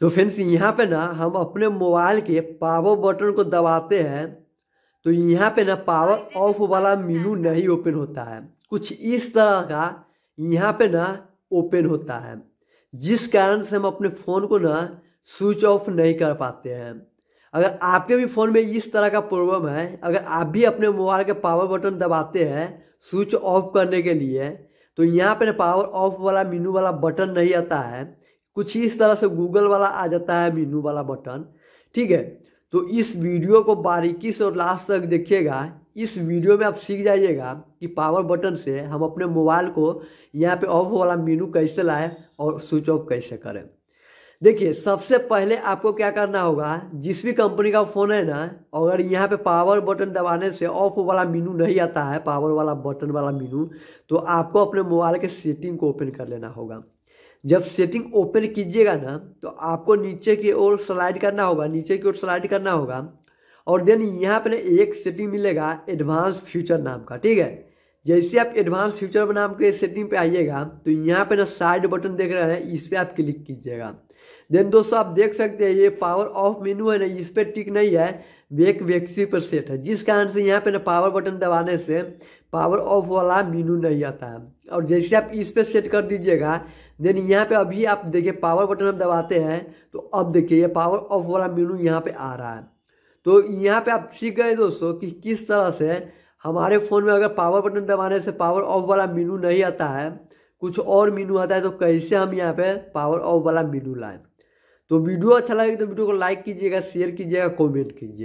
तो फ्रेंड्स यहाँ पे ना हम अपने मोबाइल के पावर बटन को दबाते हैं तो यहाँ पे ना पावर ऑफ वाला मीनू अच्छा नहीं ओपन होता है कुछ इस तरह का यहाँ पे ना ओपन होता है जिस कारण से हम अपने फ़ोन को ना स्विच ऑफ नहीं कर पाते हैं अगर आपके भी फ़ोन में इस तरह का प्रॉब्लम है अगर आप भी अपने मोबाइल के पावर बटन दबाते हैं स्विच ऑफ करने के लिए तो यहाँ पर पावर ऑफ वाला मीनू वाला बटन नहीं आता है कुछ इस तरह से गूगल वाला आ जाता है मीनू वाला बटन ठीक है तो इस वीडियो को बारीकी से और लास्ट तक देखिएगा इस वीडियो में आप सीख जाइएगा कि पावर बटन से हम अपने मोबाइल को यहाँ पे ऑफ वाला मीनू कैसे लाए और स्विच ऑफ कैसे करें देखिए सबसे पहले आपको क्या करना होगा जिस भी कंपनी का फ़ोन है ना अगर यहाँ पे पावर बटन दबाने से ऑफ वाला मीनू नहीं आता है पावर वाला बटन वाला मीनू तो आपको अपने मोबाइल के सेटिंग को ओपन कर लेना होगा जब सेटिंग ओपन कीजिएगा ना तो आपको नीचे की ओर स्लाइड करना होगा नीचे की ओर स्लाइड करना होगा और देन यहाँ पर एक सेटिंग मिलेगा एडवांस फ्यूचर नाम का ठीक है जैसे आप एडवांस फ्यूचर नाम के सेटिंग पे आइएगा तो यहाँ पे ना साइड बटन देख रहे हैं इस पर आप क्लिक कीजिएगा देन दोस्तों आप देख सकते हैं ये पावर ऑफ मेनू है ना इस पर टिक नहीं है वेक वैक्सी पर सेट है जिस कारण से यहाँ पे ना पावर बटन दबाने से पावर ऑफ वाला मेनू नहीं आता है और जैसे आप इस पर सेट कर दीजिएगा देन यहाँ पे अभी आप देखिए पावर बटन हम दबाते हैं तो अब देखिए ये पावर ऑफ वाला मेनू यहाँ पे आ रहा है तो यहाँ पे आप सीख गए दोस्तों कि किस तरह से हमारे फ़ोन में अगर पावर बटन दबाने से पावर ऑफ वाला मेनू नहीं आता है कुछ और मेनू आता है तो कैसे हम यहाँ पे पावर ऑफ वाला मेनू लाएँ तो वीडियो अच्छा लगे तो वीडियो को लाइक कीजिएगा शेयर कीजिएगा कॉमेंट कीजिएगा